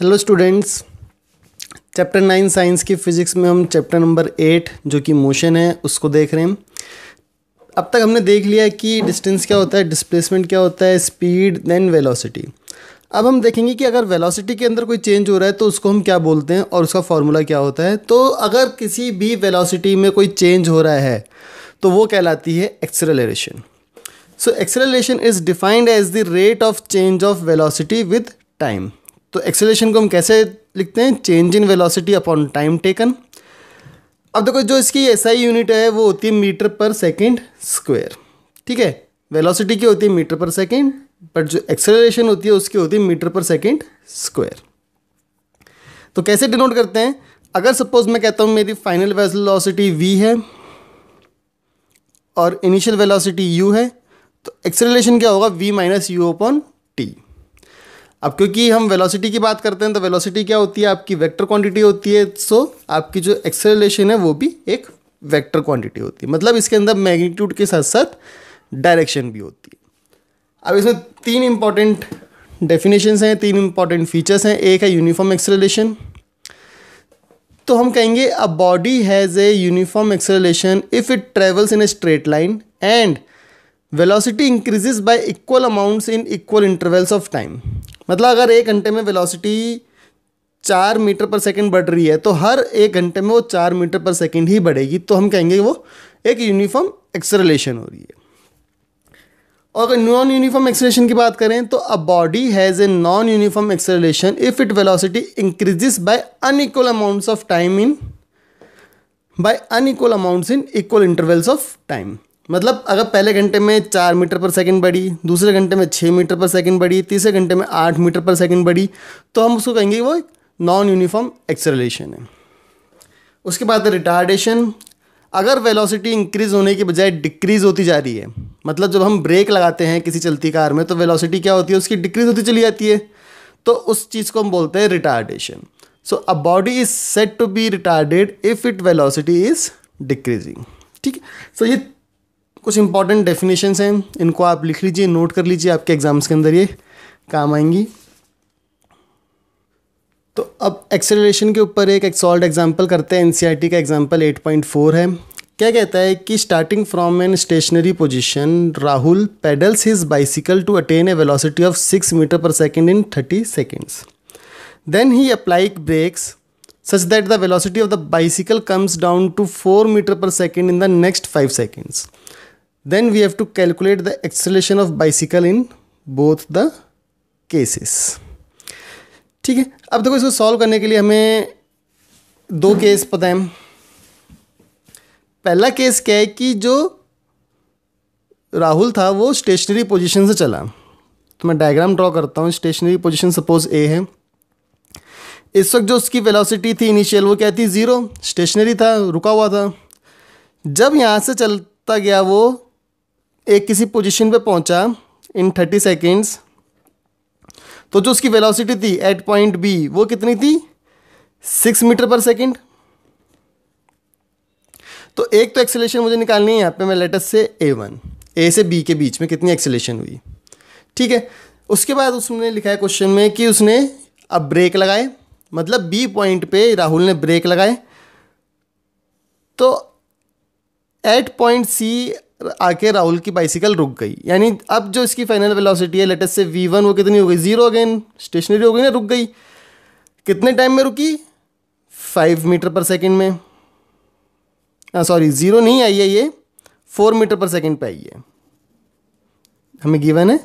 Hello students chapter nine science की physics में हम चैप्टर नंबर एट जो कि मोशन है उसको देख रहे हैं अब तक हमने देख लिया कि डिस्टेंस क्या होता है डिस्प्लेसमेंट क्या होता है स्पीड देन वेलोसिटी अब हम देखेंगे कि अगर वेलोसिटी के अंदर कोई चेंज हो रहा है तो उसको हम क्या बोलते हैं और उसका फॉर्मूला क्या होता है तो अगर किसी भी वेलासिटी में कोई चेंज हो रहा है तो वो कहलाती है acceleration so acceleration is defined as the rate of change of velocity with time तो एक्सेलेशन को हम कैसे लिखते हैं change in velocity upon time taken अब देखो जो इसकी एस आई यूनिट है वो होती है मीटर पर सेकेंड स्क्वेयर ठीक है वेलोसिटी की होती है मीटर पर सेकेंड बट जो एक्सेलेशन होती है उसकी होती है मीटर पर सेकेंड स्क्वेयर तो कैसे डिनोट करते हैं अगर सपोज मैं कहता हूँ मेरी फाइनल वेलोसिटी वी है और इनिशियल वेलोसिटी यू है तो एक्सेलरेशन क्या होगा v minus u upon t अब क्योंकि हम वेलोसिटी की बात करते हैं तो वेलोसिटी क्या होती है आपकी वेक्टर क्वांटिटी होती है सो so आपकी जो एक्सेलरेशन है वो भी एक वेक्टर क्वांटिटी होती है मतलब इसके अंदर मैग्नीट्यूड के साथ साथ डायरेक्शन भी होती है अब इसमें तीन इंपॉर्टेंट डेफिनेशंस हैं तीन इंपॉर्टेंट फीचर्स हैं एक है यूनिफॉर्म एक्सेलरेशन तो हम कहेंगे a body has a uniform acceleration if it travels in a straight line and velocity increases by equal amounts in equal intervals of time मतलब अगर एक घंटे में वेलोसिटी चार मीटर पर सेकंड बढ़ रही है तो हर एक घंटे में वो चार मीटर पर सेकंड ही बढ़ेगी तो हम कहेंगे वो एक यूनिफॉर्म एक्सरेलेशन हो रही है और अगर नॉन यूनिफॉर्म एक्सरेलेशन की बात करें तो a body has a non uniform acceleration if it velocity increases by unequal amounts of time in by unequal amounts in equal intervals of time मतलब अगर पहले घंटे में चार मीटर पर सेकंड बढ़ी दूसरे घंटे में छः मीटर पर सेकंड बढ़ी तीसरे घंटे में आठ मीटर पर सेकंड बढ़ी तो हम उसको कहेंगे वो नॉन यूनिफॉर्म एक्सेलेशन है उसके बाद रिटार्डेशन अगर वेलोसिटी इंक्रीज होने के बजाय डिक्रीज होती जा रही है मतलब जब हम ब्रेक लगाते हैं किसी चलती कार में तो वेलोसिटी क्या होती है उसकी डिक्रीज होती चली जाती है तो उस चीज़ को हम बोलते हैं retardation so a body is set to be retarded if it velocity is decreasing ठीक है सो ये कुछ इंपॉर्टेंट डेफिनेशंस हैं इनको आप लिख लीजिए नोट कर लीजिए आपके एग्ज़ाम्स के अंदर ये काम आएंगी तो अब एक्सेलरेशन के ऊपर एक एक्सॉल्ट एग्जाम्पल करते हैं एन e का एग्जाम्पल 8.4 है क्या कहता है कि starting from an stationary position Rahul pedals his bicycle to attain a velocity of six metre per second in thirty seconds then he applies brakes such that the velocity of the bicycle comes down to four metre per second in the next five seconds Then we have to calculate the acceleration of bicycle in both the cases. ठीक है अब देखो इसको solve करने के लिए हमें दो केस पता है पहला केस क्या है कि जो राहुल था वो स्टेशनरी पोजीशन से चला तो मैं डायग्राम ड्रॉ करता हूँ स्टेशनरी पोजीशन सपोज ए है इस वक्त जो उसकी वेलोसिटी थी इनिशियल वो क्या थी ज़ीरो स्टेशनरी था रुका हुआ था जब यहाँ से चलता गया वो एक किसी पोजीशन पे पहुंचा इन थर्टी सेकेंड्स तो जो उसकी वेलोसिटी थी एट पॉइंट बी वो कितनी थी सिक्स मीटर पर सेकेंड तो एक तो एक्सेलेशन मुझे निकालनी है यहाँ पे मैं लेटस से ए वन ए से बी के बीच में कितनी एक्सेलेशन हुई ठीक है उसके बाद उसने लिखा है क्वेश्चन में कि उसने अब ब्रेक लगाए मतलब बी पॉइंट पे राहुल ने ब्रेक लगाए तो एट पॉइंट सी आके राहुल की बाइसिकल रुक गई यानी अब जो इसकी फाइनल वेलोसिटी है लेटेस्ट से वी वन वो कितनी हो गई ज़ीरो अगेन स्टेशनरी हो गई ना रुक गई कितने टाइम में रुकी फाइव मीटर पर सेकेंड में सॉरी हाँ, ज़ीरो नहीं आई है ये फोर मीटर पर सेकेंड पे आई है हमें गिवन है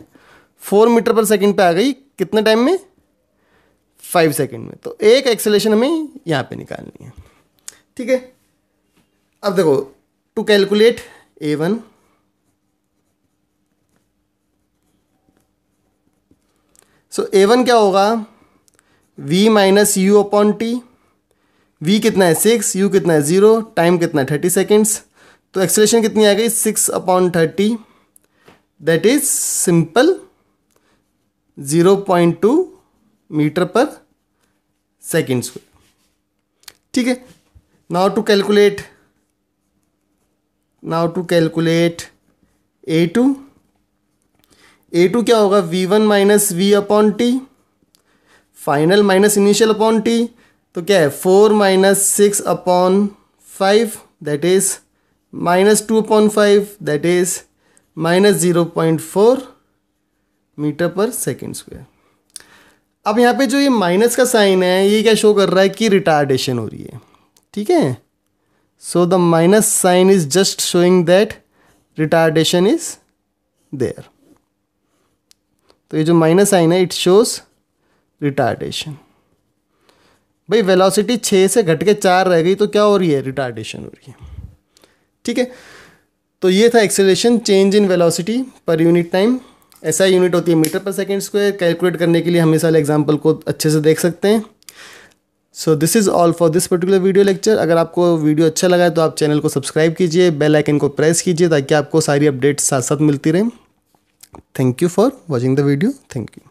फोर मीटर पर सेकेंड पे आ गई कितने टाइम में फाइव सेकेंड में तो एक एक्सेलेशन हमें यहाँ पे निकालनी है ठीक है अब देखो to calculate a one so a one क्या होगा v minus u upon t v कितना है सिक्स यू कितना है ज़ीरो टाइम कितना है थर्टी सेकेंड्स तो एक्सलेशन कितनी आ गई six upon thirty that is simple zero point two metre per seconds ठीक है now to calculate now to calculate a two a two क्या होगा v one minus v upon t final minus initial upon t तो क्या है four minus six upon five that is minus two upon five that is minus zero point four metre per second square अब यहाँ पे जो ये minus का sign है ये क्या शो कर रहा है कि रिटार्डेशन हो रही है ठीक है So the minus sign is just showing that retardation is there. तो ये जो माइनस साइन है इट शोज रिटार्डेशन भाई वेलोसिटी छः से घट के चार रह गई तो क्या हो रही है रिटार्डेशन हो रही है ठीक है तो ये था acceleration change in velocity per unit time ऐसा यूनिट होती है metre per second square calculate करने के लिए हमेशा एग्जाम्पल को अच्छे से देख सकते हैं so this is all for this particular video lecture अगर आपको वीडियो अच्छा लगा है तो आप चैनल को सब्सक्राइब कीजिए बेल आइकन को प्रेस कीजिए ताकि आपको सारी अपडेट्स साथ साथ मिलती रहें thank you for watching the video thank you